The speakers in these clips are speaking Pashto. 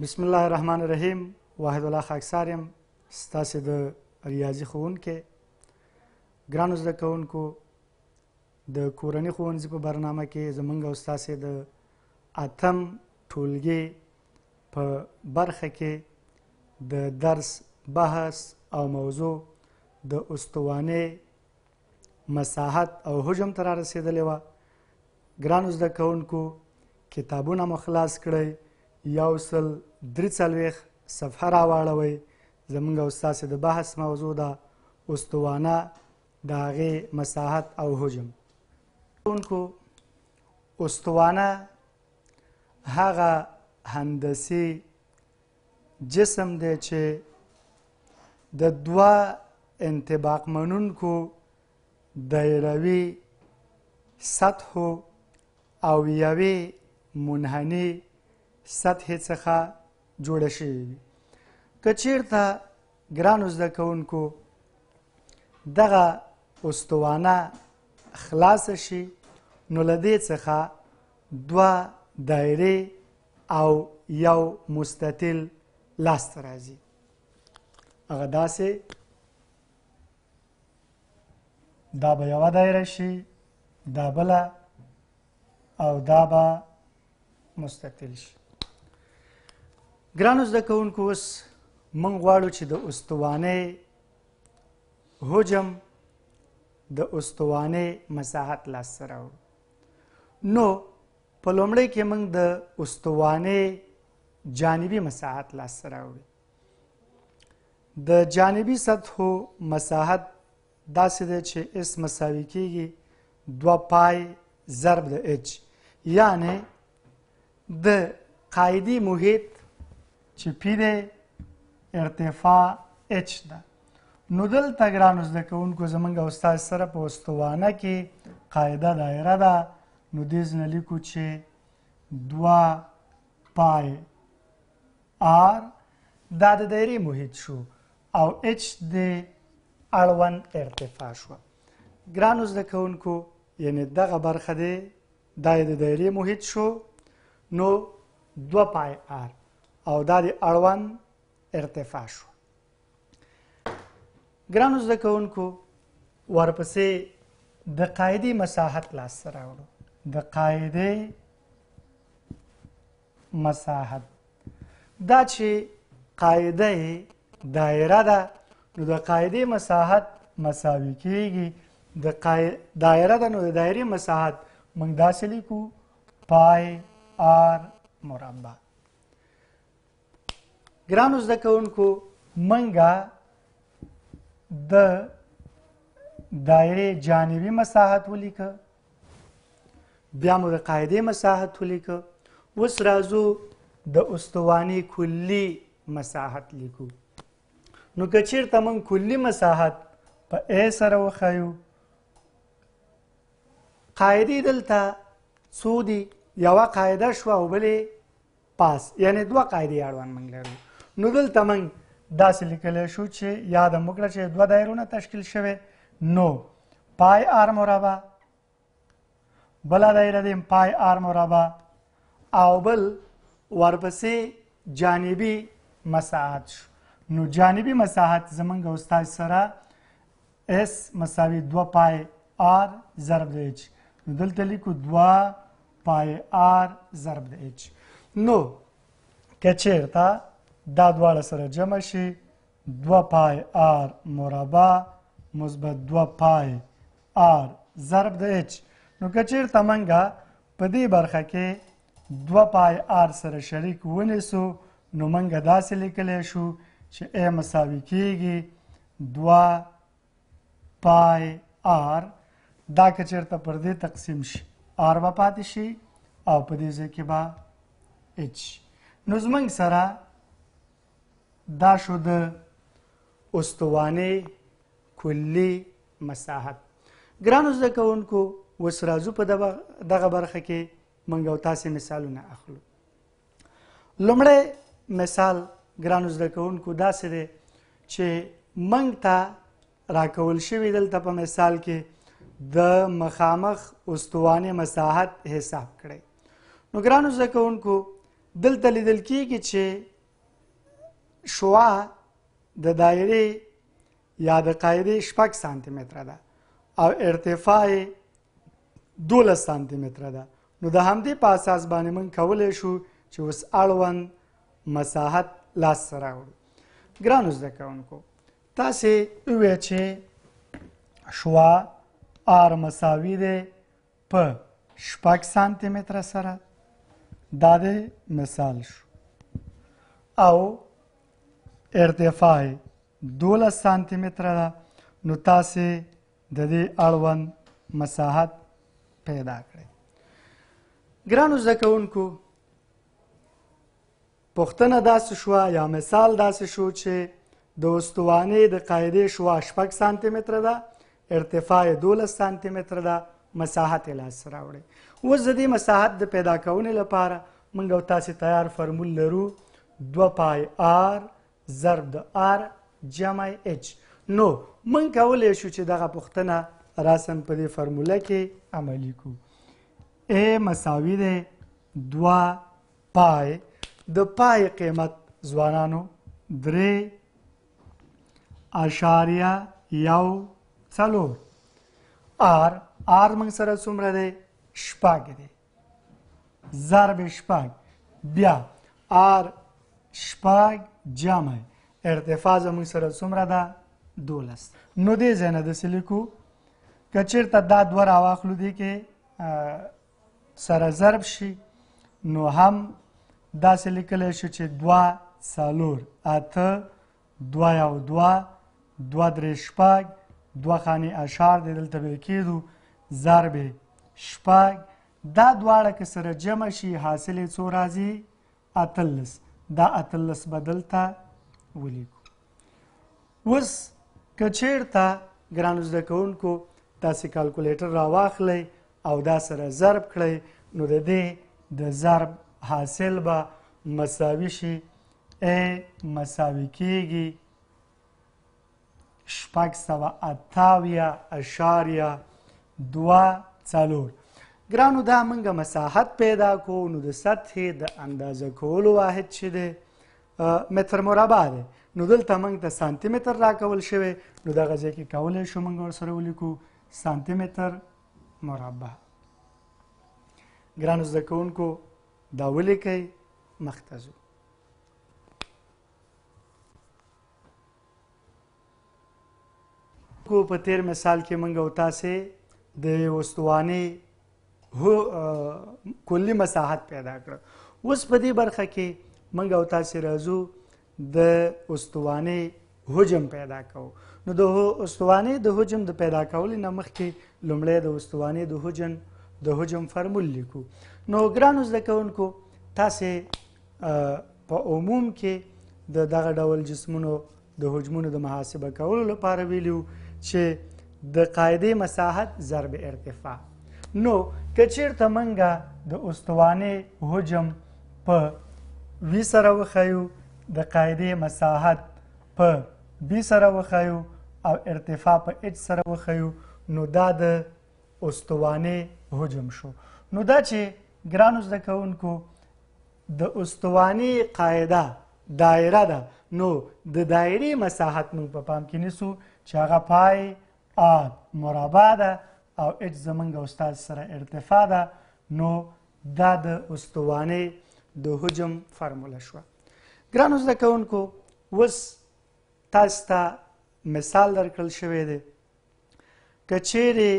بسم الله الرحمن الرحیم واحد الله خاکسار یم ستاسې د ریاضي ښوونکې ګرانو زده کوونکو د کورني ښوونځي په برنامه کې زمونږ او ستاسې د اتم ټولګې په برخه کې د درس بحث او موضوع د استوانې مساحت او حجم ته را رسېدلې وه ګرانو زده کوونکو کتابونه مو خلاص کړئ یو سل درې څلوېښت صفحه راواړوئ زمونږ او ستاسې د بحث موضوع ده استوانه د هغې مساحت او حجم کو استوانه هغه هندسي جسم دی چې د دوه انطباق منونکو دایروي سطحو او یوې منحني سطح څخه جوړه شي کچیرته ګرانو زده کوونکو دغه استوانه خلاص شي نو لدې څخه دوه دایره او یو مستطیل لاس راځي هغه داسې دا به یوه دایره شي دا بله او دا به مستطیل شي ګرانو زده کوونکو اوس موږ غواړو چې د استوانې حجم د استوانې مساحت لاس سره نو په لومړی کې موږ د استوانې جانبي مساحت لاس سره د جانبي سطحو مساحت داسې دی چې اس مساوي کېږي دوه پای ضرب د اچ یعنی د قاعدي محیط چې پی د ارتفاع اچ ده نو دلته ګرانو زده کوونکو زمونږ استاد سره په استوانه کې قاعده دایره ده نو دې ځنه لیکو چې دوه پای آر دا د دایرې محیط شو او اچ د اړوند ارتفاع شو ګرانو زده کوونکو یعنی دغه برخه دی دا د دایرې محیط شو نو دوه پای آر او دا د اړوند ارتفاع شو ګرانو زده کوونکو ورپسې د قاعدې مساحت لاسته راوړو د قاعدې مساحت دا چې قاعده دایره ده نو د قاعدې مساحت مساوي کیږي د دایره ده نو د دایرې مساحت موږ داسې لیکو پای آر مربع ګرانو زده کوونکو منګه د دایره جانبي مساحت ولیکه بیا مو د قاعده مساحت ولیکه اوس راځو د استواني کلی مساحت لیکو نو کچیر تمن کلی مساحت په ا سره وخایو قاعده دلته سودی یوه قاعده شو او بلې پاس یعنی دوه قاعده اړوند منګ لرو نو دلته موږ داسې لیکلی شو چې یاد هم وکړه چې دوه دایرونه تشکیل شوې نو پای آر مربع بله دایره دی پای آر مربع او بل ورپسې جانبي مساحت شو نو جانبي مساحت زمونږ استاد سره اس مساوي دوه پای آر ضرب د اچ نو دلته لیکو دوه پای آر ضرب د اچ نو که چیرته دا دواړه سره جمع شي دو پای آر مربع مثبت دو پای آر ضرب د اچ نو که چیرته منګه په دې برخه کې دو پای آر سره شریک ونیسو نو منګه داسې لیکلی شو چې ا مساوي کیږي دو پای آر دا که چیرته پر دې تقسیم شي آر به پاتې شي او په دې ځای کې به اچ نو زمونږ سره دا شو د استوانه کلی مساحت ګرانو زده کوونکو وس راځو په دغه برخه کې منګو تاسو مثالونه اخلو لومړی مثال ګرانو زده کوونکو داسې دی چې منګ ته راکول شوی دلته په مثال کې د مخامخ استوانه مساحت حساب کړئ نو ګرانو زده کوونکو دلته لیدل کیږي چې شعاع د دایرې یا د قاعدې شپږ سانتي متره ده او ارتفاع دولس سانتي متره ده نو د همدې په اساس باندې موږ کولی شو چې اوس اړوند مساحت لاس سره وړو ګرانو زده کوونکو تاسې وویل چې شعاع آر مساوي دی په شپږ سانتي متره سره دا د مثال شو او ارتفاع 12 سانتی متره ده نو تاسو د دې اړوند مساحت پیدا کړئ ګرانو زکونکو پوښتنه داسې شو یا مثال داسې شو چې د استوانې د قاعدې شو 8 سانتی متره ده ارتفاع 12 سانتی متره ده مساحت لاس راوړي اوس د دې مساحت د پیدا کولو لپاره موږ تاسو تیار فرمول لرو 2 پای آر ضرب د آر جمع اچ نو من کولی شو چې دغه پوښتنه راسم په دې فرموله کې عملی کو ا مساوي ده 2 پای د پای قیمت ځوانانو درې اشاریه یو څلور آر آر موږ سره څومره دی شپږ دی ضرب شپږ بیا آر شپږ جمع ارتفاع زموږ سره څومره ده دولس نو دې ځای نه داسې لیکو که چېرته دا دوه راواخلو دې کې سره ضرب شي نو هم داسې لیکلی شو چې دوه څلور اته دوه یو دوه دوه درې شپږ دوه خانې اشار دی دلته ویل کېدو ضرب شپږ دا دواړه که سره جمع شي حاصلې څو راځي اتلس دا اتلس بدل ته ولیکو اوس که چیرته ګرانو زده کوونکو تاسې کالکولیټر راواخلی او دا سره ضرب کړئ نو د دې د ضرب حاصل به مساوي شي ا مساوي کېږي شپږ سوه اتاویه اشاریه دوه څلور ګرانو دا موږ مساحت پیدا کو نو د سطحې د اندازه کولو واحد چې دی متر مربع دی نو دلته موږ ته سانتي متر راکول شوی نو دغه ځای کې کولی شو موږ ورسره ولیکو سانتي متر مربع ګرانو زده کوونکو دا ولیکئ مخته ځو کو په تیر مثال کې موږ او تاسې د یوه استوانې هو کلی مساحت پیدا کړ اوس په دې برخه کې موږ او تاسو راځو د استوانه حجم پیدا کوو نو د استوانه د حجم د پیدا کول نه مخکې لومړی د استوانه د حجم د حجم فرمول لیکو نو ګرانو زده کوونکو تاسو په عموم کې د دغه ډول جسمونو د حجمونو د محاسبه کولو لپاره ویلو چې د قاعده مساحت ضرب ارتفاع نو کچیرته منګه د استوانه حجم په وی سره وخیو د قاعده مساحت په بی سره وخیو او ارتفاع په اچ سره وخیو نو دا د استوانه حجم شو نو دا چې ګرانو زده کوونکو د استواني قاعده دایره ده دا نو د دایرې مساحت موږ په پام کې نیسو چې هغه پای ا مربع ده او اچ زمونږ استاد سره ارتفاع ده نو دا د استوانې د حجم فارموله شوه ګرانو زده کوونکو اوس تاسو ته مثال درکړل شوی دی که چیرې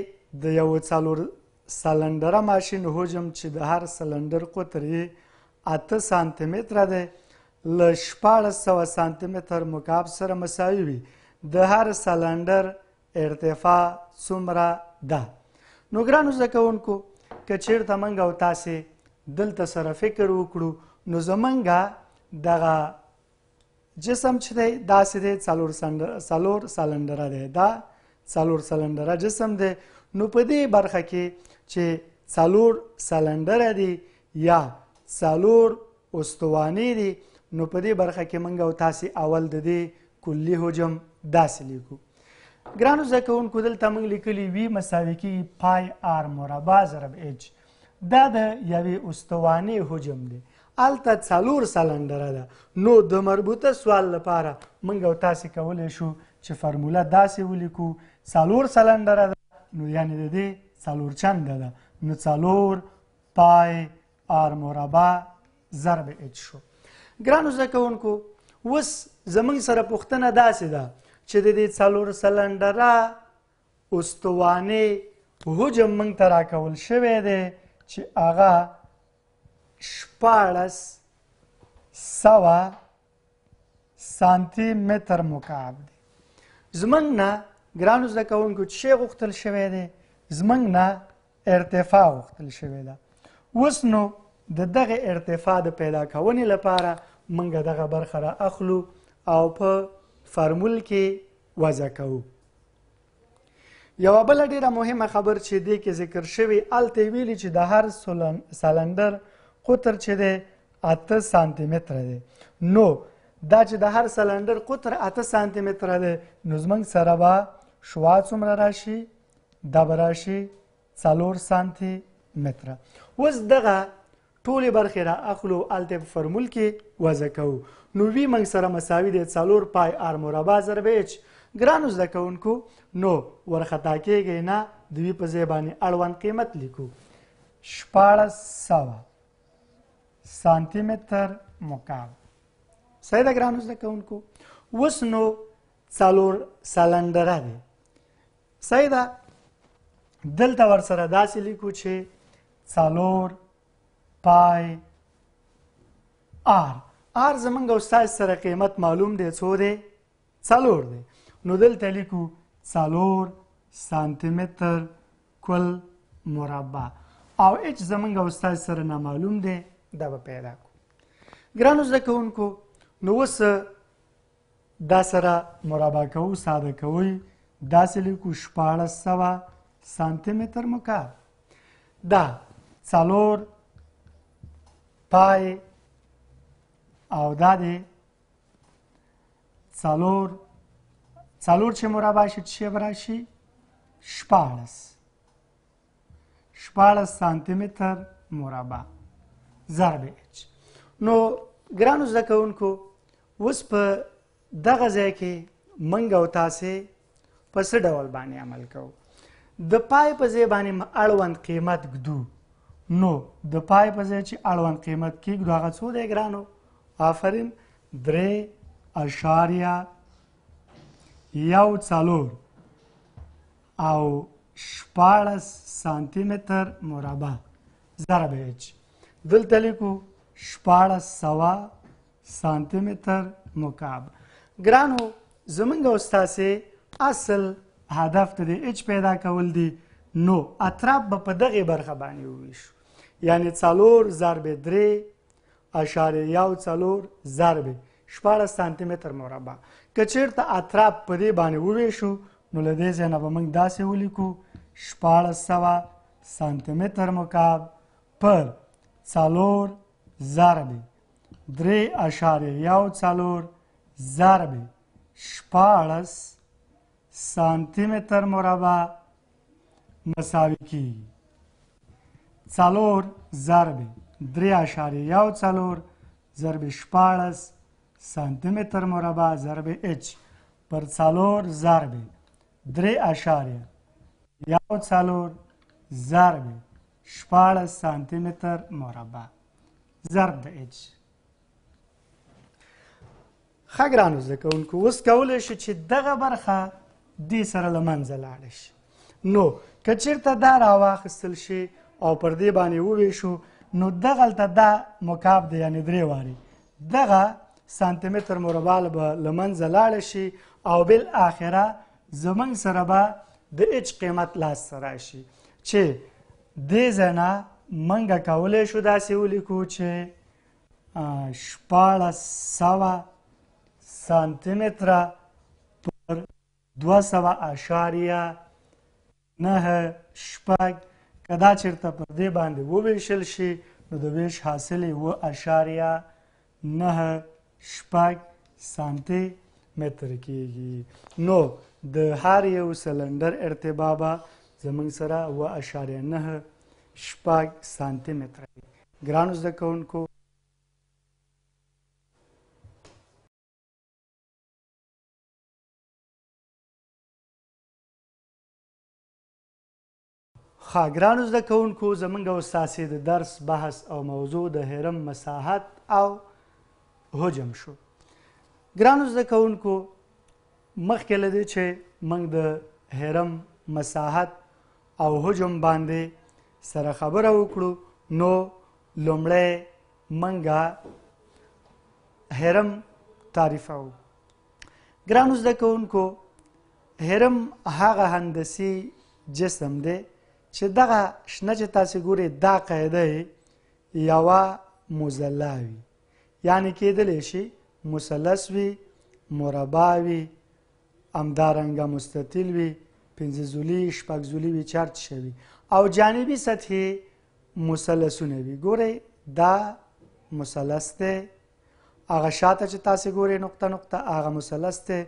د یو څلور سلندره ماشین حجم چې د هر سلندر قطر یې اته سانتي متره دی له شپاړس سوه سانتي متر مکعب سره مساوي وي د هر سلندر ارتفاع څومره ده نو ګرانو زکونکو کچیر ته منګه او تاسې دلته سره فکر وکړو نو زمنګه دغه جسم چې دی دا سده څلور څلور سلندره دی دا څلور سلندره جسم دی نو په دې برخه کې چې څلور سلندره دی یا څلور استوانه دی نو په دې برخه کې منګه او تاسې اول د دې کلی حجم داسې لیکو ګرانو زده کوونکو دلته موږ لیکلي وي مساوي کیږي پای آر مربع ضرب اچ دا د یوې استوانې حجم دی هلته څلور سلندره ده نو د مربوطه سوال لپاره موږ او تاسې کولی شو چې فرموله داسې ولیکو څلور سلندره ده نو یعنې د دې څلور چنده ده نو څلور پای آر مربع ضرب اچ شو ګرانو زده کوونکو اوس زموږ سره پوښتنه داسې ده دا چې د دې څلور سلندره استوانه حجم موږ ته راکول شوی دی چې هغه شپاړس سوه سانتي متر مکعب دی زمنګ نه ګرانو زده کوونکو چې شی غوښتل شوی دی زمنګ نه ارتفاع غوښتل شوی ده اوس نو د دغه ارتفاع د پیدا کولو لپاره منګه دغه برخه را اخلو او په فارمول کې وضع کوو یو بل ډیره مهمه خبر چې دی کې ذکر شوی الته ویلي چې د هر سولن سلندر قطر چې دی 8 سانتی متر دی نو دا چې د هر سلندر قطر 8 سانتی متر دی نو زمنګ سره به شوا څومره راشي دا براشي څلور سانتی متر اوس دغه ټولې برخې را اخلو الته فرمول کې وضع کوو نو وی موږ سره مساوي دی څلور پای آر مربع ضرب اچ ګرانو زده کوونکو نو ورخطا کېږئ نه د وی په ځای باندې اړوند قیمت لیکو شپاړس سوه سانتي متر مکعب صحیح ده ګرانو زده کوونکو اوس نو څلور سلندره دی صحیح ده دلته ورسره داسې لیکو چې څلور پای آر آر زمونږ استاد سره قیمت معلوم دی څو دی څلور دی نو دلته لیکو څلور سانتي متر کل مربع او اچ زمونږ استاد سره نامعلوم دی دا به پیدا کو ګرانو زده کوونکو نو اوس دا سره مربع کوو ساده کوئ داسې لیکو شپاړس سوه سانتي متر مکعب دا څلور پای او دا دی څلور څلور چې مربع شي چې براشي شپاړس شپاړس سانتی متر مربع ضرب اچ نو ګرانو زده کوونکو اوس په دغه ځای کې منګ او تاسې په څه ډول باندې عمل کوو د پای په ځای باندې اړوند قیمت ږدو نو د پای په ځای چې اړوند قیمت کېږدو هغه څو دی ګرانو آفرین درې اشاریه یو څلور او شپاړس سانتي متر مربع ضرب اچ دلته لیکو شپاړس سوا سانتي متر مکعب ګرانو زمونږ استاد اصل هدف ته د اچ پیدا کول دي نو اطراف به په دغه برخه باندې وویشو یعنی څلور ضرب 3 اشاره یو څلور ضرب 14 سانتی متر مربع کچیر ته اطراف په دې باندې وویشو نو له دې ځنه به موږ داسې ولیکو 1400 سانتی متر مکعب پر څلور ضرب 3 اشاره یو څلور ضرب 14 سانتی متر مربع مساوي کیږي څلور ضرب درې اشاریه یو څلور ضرب شپاړس سانتي متر مربع ضرب اچ پر څلور ضرب درې اشاریه یو څلور ضرب شپاړس سانتي متر مربع ضرب د اچ ښه ګرانو زده کوونکو اوس کولی شو چې دغه برخه دې سره له منځه لاړه شي نو که چېرته دا راواخیستل شي او پر دې باندې وویشو نو دغلته دا مکعب دی یعنی درې واري دغه سانتی متر مربع به لمنځه لاړ شي او بل اخره زمنګ سره به د اچ قیمت لاس سره شي چې دې زنه منګه کولې شو داسې ولیکو چې شپاړس سوه سانتی متره پر دوه سوه اشاریه نه شپږ کدا چیرته پر دې باندې وویشل شي نو د ویش حاصلې و اشاریه نه شپږ سانتي متر کیږي نو د هر یو سلندر ارتبا به زمونږ سره و اشاریه نه شپږ سانتي متر ګرانو زده کوونکو خاګرانو زده کوونکو زمونږ او ستاسې د درس بحث او موضوع د هرم مساحت او حجم شو ګرانو زده کوونکو مخکې له دې چې موږ د هرم مساحت او حجم باندې سره خبره وکړو نو لومړی منګه هرم تعریفو ګرانو زده کوونکو هرم هغه هندسي جسم دی چې دغه شنه چې تاسو ګوري دا قاعده یوا مزله وي یعنی کېدلی شي مثلث وي مربع وي همدارنګه مستطیل وي پنځه زولي شپږ زولي وي چارت شوي او جانبي سطحې مثلثونه وي ګورئ دا مثلث دی هغه شاته چې تاسو ګورئ نقطه نقطه هغه مثلث دی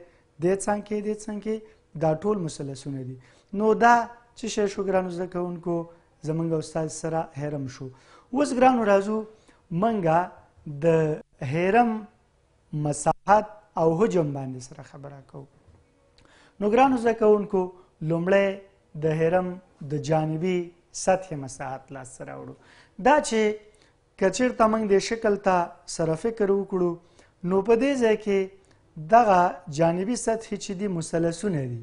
دې څنګه کې دې څنګه کې دا ټول مثلثونه دي نو دا چې شې شو ګرانو زده کوونکو زمونږ استاد سره هرم شو اوس ګرانو راځو منګه د هرم مساحت او حجم باندې سره خبره کوو نو ګرانو زده کوونکو لومړی د هرم د جانبي سطح مساحت لاس سره وړو دا چې کچیر تمنګ د شکل ته سره فکر وکړو نو په دې ځای کې دغه جانبي سطح چې دی مثلثونه دي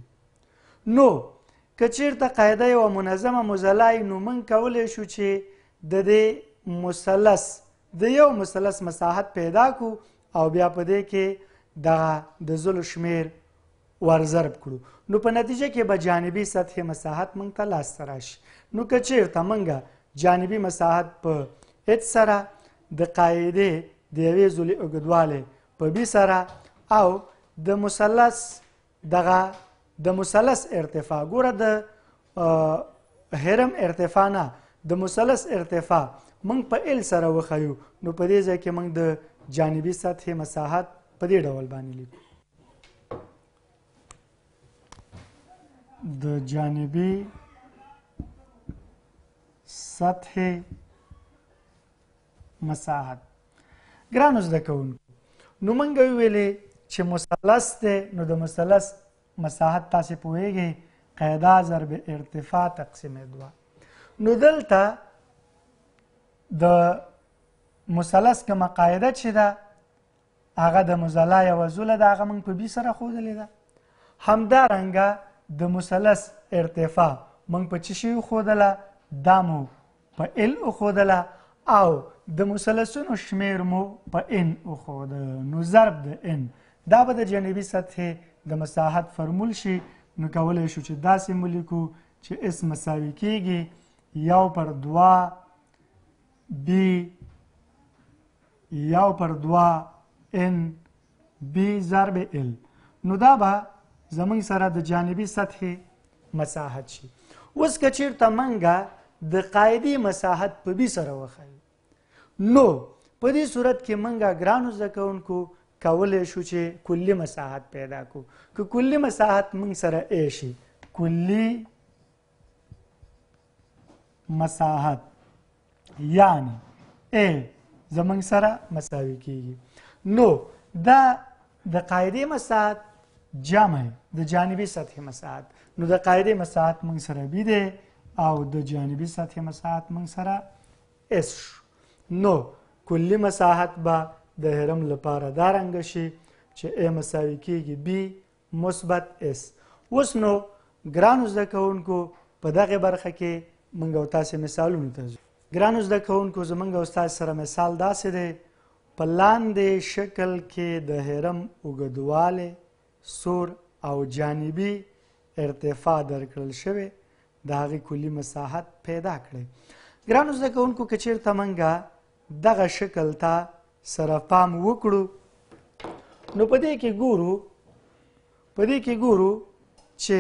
نو کچیرته قاعده یو منظمه مزلای نو من کولې شو چې د دې مثلث د یو مثلث مساحت پیدا کو او بیا په دې کې د د زلو شمیر ورزرب کړو نو په نتیجه کې به جانبي سطح مساحت مونږ ته لاسته راشي نو که چیرته مونږه جانبي مساحت په هیڅ سره د قاعدې د یوې زلې اوږدوالی په بي سره او د مثلث دغه د مثلث ارتفاع ګوره د هرم ارتفاع نه د مثلث ارتفاع موږ په ال سره وخیو نو په دې ځای کې موږ د جانبي سطحې مساحت په دې ډول باندې لیکو د جانبي سطحې مساحت ګرانو زده کوونکو نو موږ ویلې چې مثلث دی نو د مثلث مساحت تاسو پوهیږئ قاعده ضرب ارتفاع تقسیم دوا نو دلته د مثلث کومه قاعده چې ده هغه د مزله یوه زوله ده هغه موږ په بي سره ښودلې ده همدارنګه د مثلث ارتفاع موږ په څه شي وښودله دا مو په ال وښودله او د مثلثونو شمیر مو په ان وښوده نو ضرب د ان دا به د جانبي سطحې د مساحت فرمول شي نو کولای شو چې داسې ملیکو چې اس مساوي کیږي یو پر دوا بی یو پر دوا ان بی ضرب ال نو دا به زمونږ سره د جانبي سطحې مساحت شي اوس که چیرته منګه د قاعدې مساحت په بي سره وښیو نو په دې صورت کې منګه ګرانو زده کوونکو کولې شو چې کلی مساحت پیدا کو که کلی مساحت موږ سره ا شي کلی مساحت یعنی ا زمنګ سره مساوي کیږي نو دا د قاعده مساحت جمع د جانبي سطح مساحت نو د قاعده مساحت موږ سره بي دي او د جانبي سطح مساحت موږ سره اس نو کلی مساحت به د هرم لپاره دارنګ شي چې ا مساوي کیږي b مثبت s اوس نو ګرانو زده کوونکو په دغه برخه کې موږ او تاسو مثالونه ته ځو ګرانو زده کوونکو زمونږ استاد سره مثال داسې دی په لاندې شکل کې د هرم اوږدواله سور او جانبي ارتفاع درکړل شوی د هغې کلي مساحت پیدا کړئ ګرانو زده کوونکو که چیرته منګه دغه شکل ته سره پام وکړو نو پدې کې ګورو پدې کې ګورو چې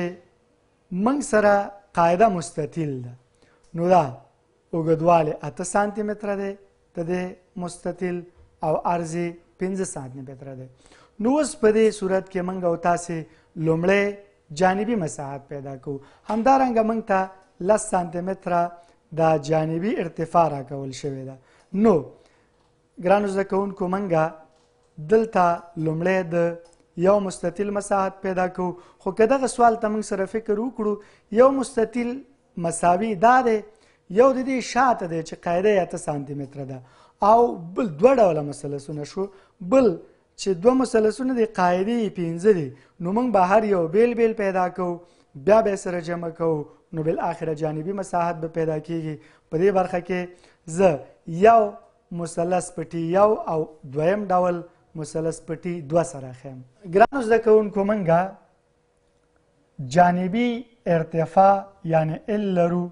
موږ سره قاعده مستطیل ده نو دا اوږدوالی اته سانتي متره دی د دې مستطیل او عرض پنځه سانتي متره دی نو اوس په دې صورت کې موږ او تاسې لومړی جانبي مساحت پیدا کوو همدارنګه موږ ته لس سانتي متره د جانبي ارتفاع را کول شوې ده نو ګرانو زده کوونکو منګه دلته لومړی د یو مستطیل مساحت پیدا کو خو که دغه سوال ته موږ سره فکر وکړو یو مستطیل مساوي دا دی یو د دې شاته دی چې قاعده یا ته سانتي متره ده او بل دوه ډوله مثلثونه شو بل چې دوه مثلثونه د قاعدې پنځه دي نو موږ به هر یو بیل بیل پیدا کوو بیا به سره جمع کوو نو بل اخره جانبي مساحت به پیدا کیږي په دې برخه کې ز یو مثلث پټي یو او دویم ډول مثلث پټي دوه سره خیم ګرانو زده کوونکو منګه جانبي ارتفاع یعنی ال لرو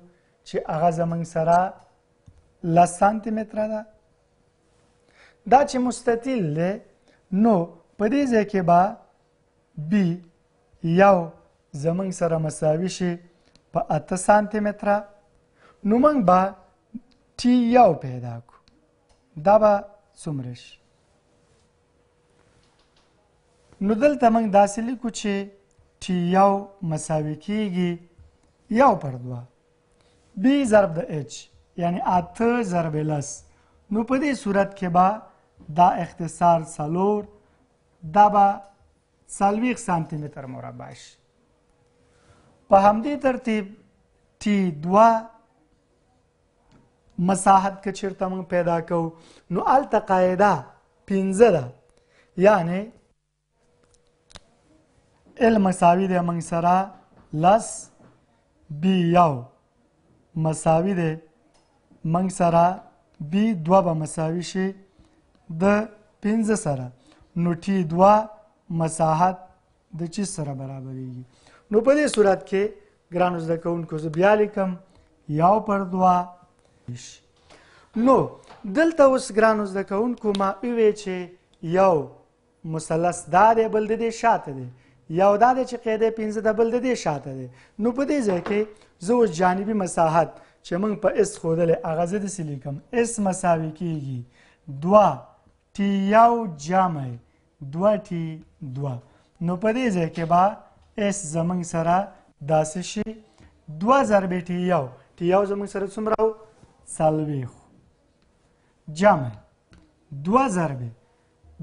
چې هغه زمنګ سره لس سانتي متره ده دا چې مستطیل دی نو په دې ځای کې به بی یو زمنګ سره مساوي شي په اته سانتي متره نو موږ به ټي یو پیدا کړو دا به څومره شي نو دلته موږ داسې لیکو چې ټي یو مساوي کیږي یو پر دوه بی ضرب د اچ یعنی اته ضرب لس نو په دې صورت کې به دا اختصار سالور دا به سالویخ سانتی متر مربع شي په همدې ترتیب ټي دوه مساحت که چیرته موږ پیدا کوو نو الته قاعده پنځه ده یعنی ال مساوي دی موږ سره لس بی یو مساوي دی موږ سره بی دوه به مساوي شي د پنځه سره نو ټي دوه مساحت د چې سره برابرېږي نو په دې صورت کې ګرانو زده کوونکو زه بیا لیکم یو پر دوه نو دلته اوس ګرانو زده کوونکو ما وی چې یو مثلث دا دی بل د دې شاته دی یو دا دی چې قاعده پنځه د بل د دې شاته دی نو په دې ځای کې زه اوس جانبي مساحت چې موږ په اس ښودلې هغه زه داسې لیکم اس مساوي کیږي دوه ټي یو جامع دوه ټي دوه نو په دې ځای کې به اس زمنګ سره داسې شي دوه ضربې ټي یو ټي یو زمنګ سره څومره سلویخ جمع دو ضربه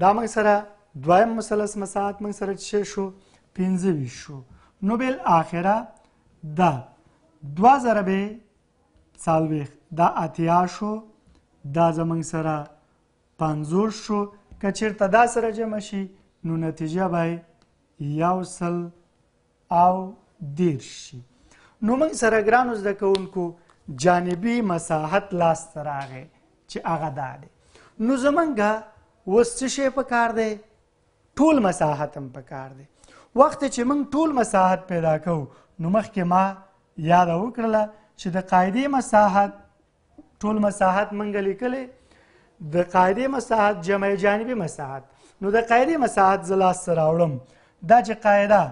دا موږ سره دویم مثلث مساحت موږ سره څه شو 25 شو نو بل اخره دا دو ضربه سلویخ دا اتیا شو دا زمنګ سره 50 شو کچیرته دا سره جمع شي نو نتیجه به یو سل او دیر شي نو موږ سره ګرانو زده کوونکو جانبي مساحت لاس راغې چې هغه دا دی نو زمونږه اوس څه شی په کار دی ټول مساحت هم په کار دی وخت چې موږ ټول مساحت پیدا کوو نو مخکې ما یاد وکړله چې د قاعدې مساحت ټول مساحت موږ لیکلې د قاعدې مساحت جمع جانبي مساحت نو د قاعدې مساحت زلا سره وړم دا چې قاعده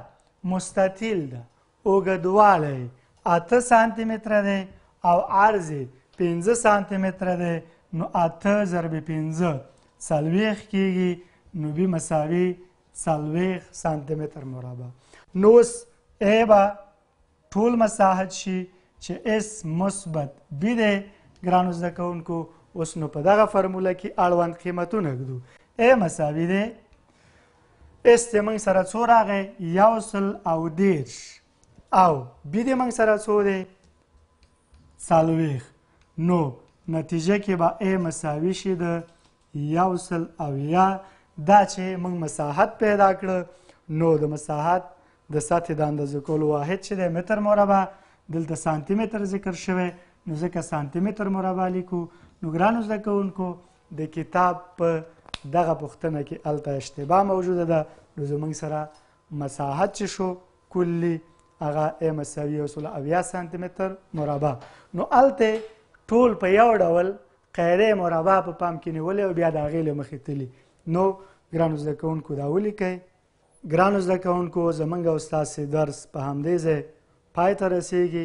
مستطیل ده اوږدوالی اته سانتي متره دی او عرض 15 سانتی متره دی نو اته ضرب 15 سلويخ کیږي نو به مساوي سلويخ سانتی متر مربع نو اس ا با ټول مساحت شي چې اس مثبت ب دی ګرانو زده کوونکو اوس نو په دغه فرموله کې اړوند قیمتونه ږدو ا مساوي دی اس ته موږ سره څو راغی یو سل او دیرش او بی دې موږ سره څو دی څلوېښت نو نتیجه کې به ای مساوي شي د یو سل اویا دا چې موږ مساحت پیدا کړه نو د مساحت د سطحې د اندازه کولو واحد چې دی متر مربع دلته سانتي متر ذکر شوی نو ځکه سانتي متر مربع لیکو نو ګرانو زده کوونکو د کتاب په دغه پوښتنه کې هلته اشتباه موجوده ده نو زموږ سره مساحت چې شو کلي هغه ا مساوي اصول اویا سانتی متر مربع نو الته ټول په یو ډول قیره مربع په پا پام کې نیولې او بیا د هغې له مخې تلي نو ګرانو زده کوونکو دا ولیکئ ګرانو زده کوونکو زموږ او ستاسې درس په همدې ځای پای ته رسیږي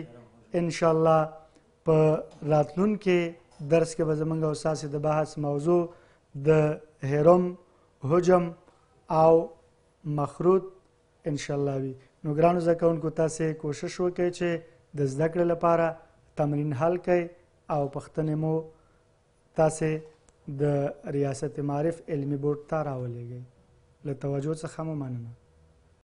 انشاءالله په راتلونکي درس کې به زموږ او ستاسې د بحث موضوع د هرم حجم او مخروط انشاءالله وي نو ګرانو ځکهونکو تاسو کوشش وکړئ چې د زده کړې لپاره تمرین حل کړئ او پښتنې مو تاسو د ریاست معرف علمی بورډ ته راولېږئ له توجه څخه مو مننه